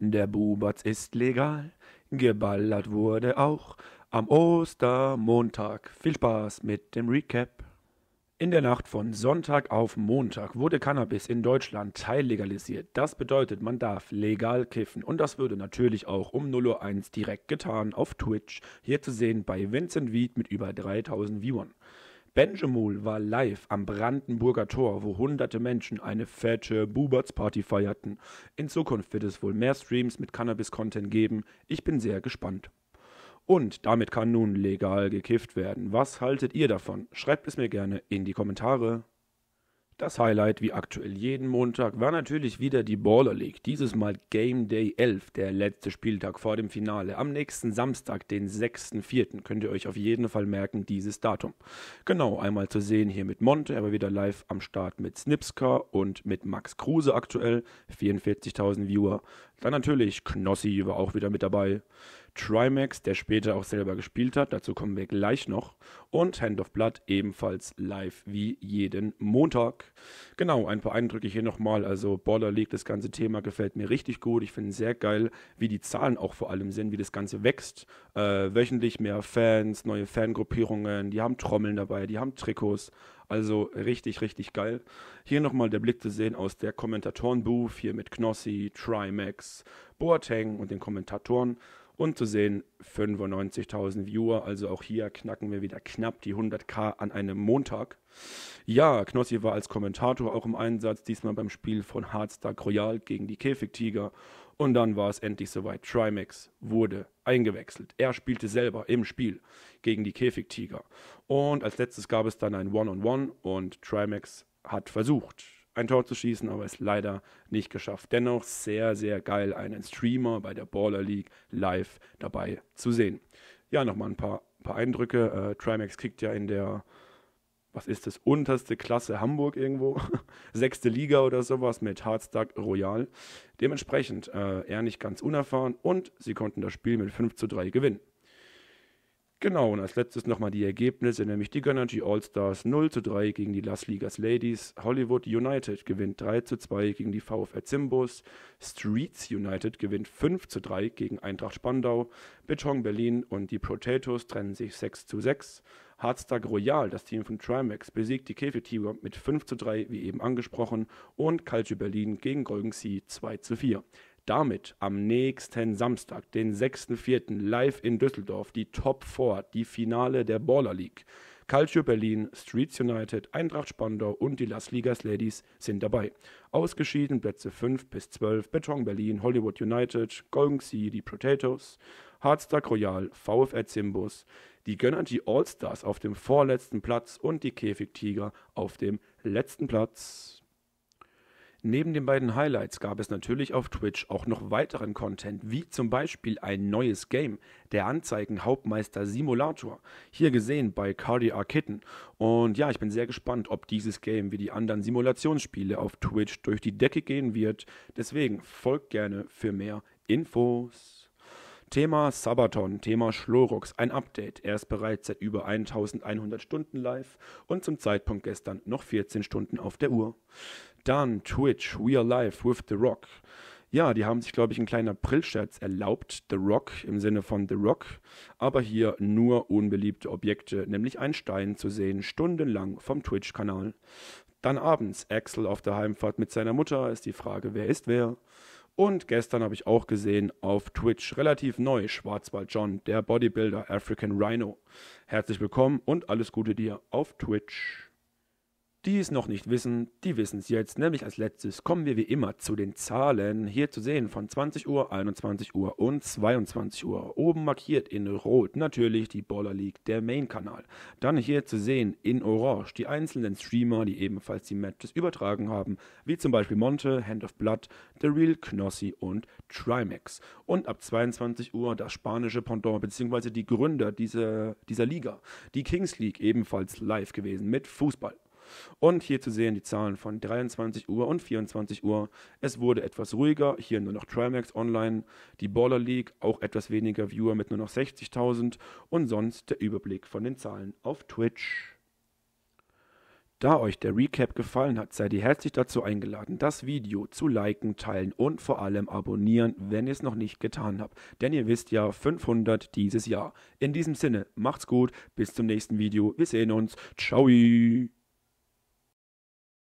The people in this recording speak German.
der Bubatz ist legal. Geballert wurde auch am Ostermontag. Viel Spaß mit dem Recap. In der Nacht von Sonntag auf Montag wurde Cannabis in Deutschland teillegalisiert. Das bedeutet, man darf legal kiffen. Und das würde natürlich auch um 0.01 Uhr direkt getan auf Twitch. Hier zu sehen bei Vincent Wied mit über 3000 Viewern. Benjamul war live am Brandenburger Tor, wo hunderte Menschen eine fette Buberts-Party feierten. In Zukunft wird es wohl mehr Streams mit Cannabis-Content geben. Ich bin sehr gespannt. Und damit kann nun legal gekifft werden. Was haltet ihr davon? Schreibt es mir gerne in die Kommentare. Das Highlight, wie aktuell jeden Montag, war natürlich wieder die Baller League. Dieses Mal Game Day 11, der letzte Spieltag vor dem Finale. Am nächsten Samstag, den 6.4., könnt ihr euch auf jeden Fall merken, dieses Datum. Genau, einmal zu sehen hier mit Monte, aber wieder live am Start mit Snipska und mit Max Kruse aktuell. 44.000 Viewer. Dann natürlich Knossi war auch wieder mit dabei. Trimax, der später auch selber gespielt hat, dazu kommen wir gleich noch, und Hand of Blood ebenfalls live wie jeden Montag. Genau, ein paar Eindrücke hier nochmal. Also Border League, das ganze Thema gefällt mir richtig gut. Ich finde sehr geil, wie die Zahlen auch vor allem sind, wie das Ganze wächst. Äh, wöchentlich mehr Fans, neue Fangruppierungen, die haben Trommeln dabei, die haben Trikots. Also richtig, richtig geil. Hier nochmal der Blick zu sehen aus der Kommentatorenbooth, hier mit Knossi, Trimax, Boateng und den Kommentatoren. Und zu sehen 95.000 Viewer, also auch hier knacken wir wieder knapp die 100k an einem Montag. Ja, Knossi war als Kommentator auch im Einsatz, diesmal beim Spiel von Hardstack Royal gegen die Käfigtiger. Und dann war es endlich soweit. Trimax wurde eingewechselt. Er spielte selber im Spiel gegen die Käfigtiger. Und als letztes gab es dann ein One-on-One -on -One und Trimax hat versucht, ein Tor zu schießen, aber es leider nicht geschafft. Dennoch sehr, sehr geil, einen Streamer bei der Baller League live dabei zu sehen. Ja, nochmal ein paar, paar Eindrücke. Äh, Trimax kickt ja in der, was ist das, unterste Klasse Hamburg irgendwo, sechste Liga oder sowas mit Hardstack Royal. Dementsprechend äh, er nicht ganz unerfahren und sie konnten das Spiel mit 5 zu 3 gewinnen. Genau, und als letztes nochmal die Ergebnisse, nämlich die Gunnergy All-Stars 0 zu 3 gegen die Las Ligas Ladies, Hollywood United gewinnt 3 zu 2 gegen die VfR Zimbus, Streets United gewinnt 5 zu 3 gegen Eintracht Spandau, Bitchong Berlin und die Potatoes trennen sich 6 zu 6. Hardstack Royal, das Team von Trimax, besiegt die Käfetiger mit 5 zu 3, wie eben angesprochen, und Calcio Berlin gegen Golden Sea 2 zu 4 damit am nächsten Samstag, den 6.4., live in Düsseldorf, die Top 4, die Finale der Baller League. Calcio Berlin, Streets United, Eintracht Spandau und die Las Ligas Ladies sind dabei. Ausgeschieden Plätze 5 bis 12, Beton Berlin, Hollywood United, Golden Sea, die Potatoes, Hardstack Royal, VfR Zimbus, die Gönnergy die Allstars auf dem vorletzten Platz und die Käfigtiger auf dem letzten Platz. Neben den beiden Highlights gab es natürlich auf Twitch auch noch weiteren Content, wie zum Beispiel ein neues Game, der Anzeigen-Hauptmeister Simulator, hier gesehen bei Cardiac Kitten. Und ja, ich bin sehr gespannt, ob dieses Game wie die anderen Simulationsspiele auf Twitch durch die Decke gehen wird. Deswegen folgt gerne für mehr Infos. Thema Sabaton, Thema Schlorox, ein Update. Er ist bereits seit über 1100 Stunden live und zum Zeitpunkt gestern noch 14 Stunden auf der Uhr. Dann Twitch, we are live with The Rock. Ja, die haben sich, glaube ich, ein kleiner Aprilscherz erlaubt, The Rock im Sinne von The Rock, aber hier nur unbeliebte Objekte, nämlich ein Stein zu sehen, stundenlang vom Twitch-Kanal. Dann abends Axel auf der Heimfahrt mit seiner Mutter, ist die Frage, wer ist wer? Und gestern habe ich auch gesehen auf Twitch relativ neu Schwarzwald John, der Bodybuilder African Rhino. Herzlich willkommen und alles Gute dir auf Twitch. Die es noch nicht wissen, die wissen es jetzt. Nämlich als letztes kommen wir wie immer zu den Zahlen. Hier zu sehen von 20 Uhr, 21 Uhr und 22 Uhr. Oben markiert in Rot natürlich die Baller League, der Main-Kanal. Dann hier zu sehen in Orange die einzelnen Streamer, die ebenfalls die Matches übertragen haben, wie zum Beispiel Monte, Hand of Blood, The Real, Knossi und Trimax. Und ab 22 Uhr das spanische Pendant bzw. die Gründer dieser, dieser Liga, die Kings League, ebenfalls live gewesen mit Fußball. Und hier zu sehen die Zahlen von 23 Uhr und 24 Uhr. Es wurde etwas ruhiger, hier nur noch Trimax online, die Baller League, auch etwas weniger Viewer mit nur noch 60.000 und sonst der Überblick von den Zahlen auf Twitch. Da euch der Recap gefallen hat, seid ihr herzlich dazu eingeladen, das Video zu liken, teilen und vor allem abonnieren, wenn ihr es noch nicht getan habt. Denn ihr wisst ja, 500 dieses Jahr. In diesem Sinne, macht's gut, bis zum nächsten Video, wir sehen uns, ciao!